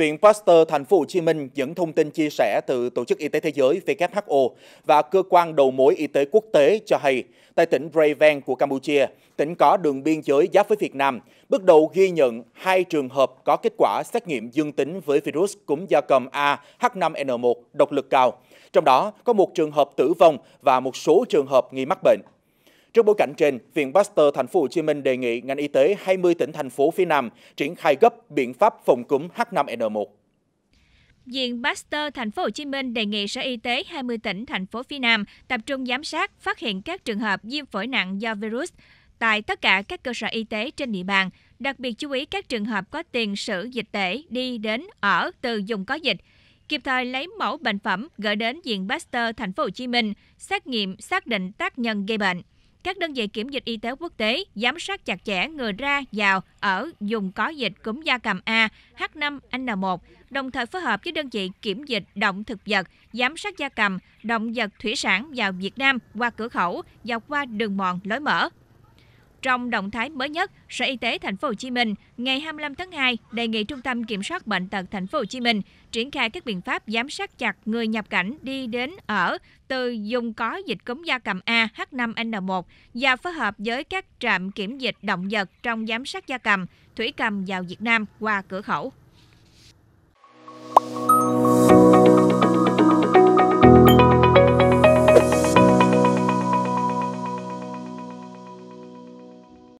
Viện Pasteur Thành phố Hồ Chí Minh dẫn thông tin chia sẻ từ Tổ chức Y tế Thế giới WHO và cơ quan đầu mối y tế quốc tế cho hay, tại tỉnh Breven của Campuchia, tỉnh có đường biên giới giáp với Việt Nam, bước đầu ghi nhận hai trường hợp có kết quả xét nghiệm dương tính với virus cúm gia cầm A H5N1 độc lực cao. Trong đó có một trường hợp tử vong và một số trường hợp nghi mắc bệnh. Trước bối cảnh trên, Viện Pasteur Thành phố Hồ Chí Minh đề nghị ngành y tế 20 tỉnh thành phố phía Nam triển khai gấp biện pháp phòng cúm H5N1. Viện Pasteur Thành phố Hồ Chí Minh đề nghị Sở Y tế 20 tỉnh thành phố phía Nam tập trung giám sát, phát hiện các trường hợp viêm phổi nặng do virus tại tất cả các cơ sở y tế trên địa bàn, đặc biệt chú ý các trường hợp có tiền sử dịch tễ đi đến ở từ vùng có dịch, kịp thời lấy mẫu bệnh phẩm gửi đến Viện Pasteur Thành phố Hồ Chí Minh, xét nghiệm xác định tác nhân gây bệnh các đơn vị kiểm dịch y tế quốc tế giám sát chặt chẽ người ra vào ở dùng có dịch cúm da cầm A H5N1, đồng thời phối hợp với đơn vị kiểm dịch động thực vật, giám sát da cầm, động vật thủy sản vào Việt Nam qua cửa khẩu và qua đường mòn lối mở. Trong động thái mới nhất, Sở Y tế Thành phố Hồ Chí Minh ngày 25 tháng 2 đề nghị Trung tâm Kiểm soát bệnh tật Thành phố Hồ Chí Minh triển khai các biện pháp giám sát chặt người nhập cảnh đi đến ở từ dùng có dịch cúm da cầm A H5N1 và phối hợp với các trạm kiểm dịch động vật trong giám sát da cầm, thủy cầm vào Việt Nam qua cửa khẩu.